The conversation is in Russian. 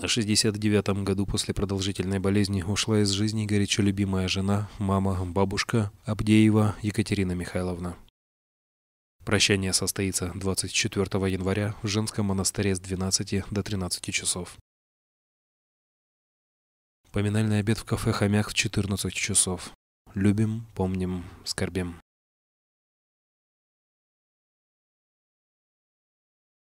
На 69-м году после продолжительной болезни ушла из жизни горячо любимая жена, мама, бабушка Абдеева Екатерина Михайловна. Прощание состоится 24 января в женском монастыре с 12 до 13 часов. Поминальный обед в кафе «Хомяк» в 14 часов. Любим, помним, скорбим.